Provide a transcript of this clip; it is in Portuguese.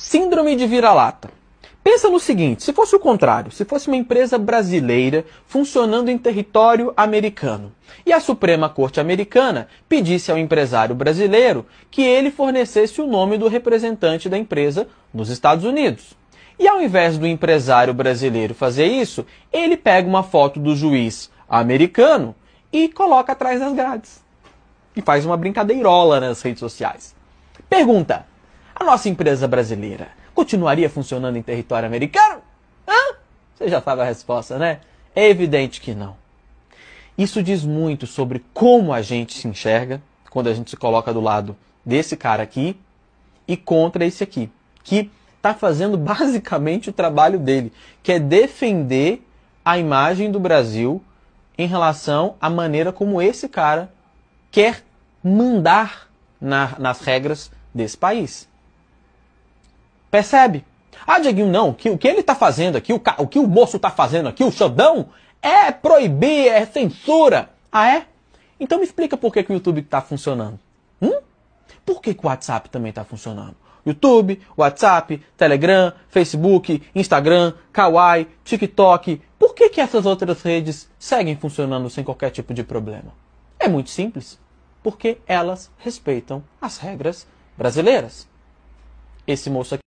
Síndrome de vira-lata. Pensa no seguinte, se fosse o contrário, se fosse uma empresa brasileira funcionando em território americano e a Suprema Corte Americana pedisse ao empresário brasileiro que ele fornecesse o nome do representante da empresa nos Estados Unidos. E ao invés do empresário brasileiro fazer isso, ele pega uma foto do juiz americano e coloca atrás das grades. E faz uma brincadeirola nas redes sociais. Pergunta: a nossa empresa brasileira continuaria funcionando em território americano? Hã? Você já sabe a resposta, né? É evidente que não. Isso diz muito sobre como a gente se enxerga quando a gente se coloca do lado desse cara aqui e contra esse aqui, que está fazendo basicamente o trabalho dele, que é defender a imagem do Brasil em relação à maneira como esse cara quer mandar na, nas regras desse país. Percebe? Ah, Dieguinho, não. Que, o que ele está fazendo aqui, o, o que o moço está fazendo aqui, o Xandão, é proibir, é censura. Ah, é? Então me explica por que, que o YouTube está funcionando. Hum? Por que, que o WhatsApp também está funcionando? YouTube, WhatsApp, Telegram, Facebook, Instagram, Kawaii, TikTok. Por que, que essas outras redes seguem funcionando sem qualquer tipo de problema? É muito simples. Porque elas respeitam as regras brasileiras. Esse moço aqui.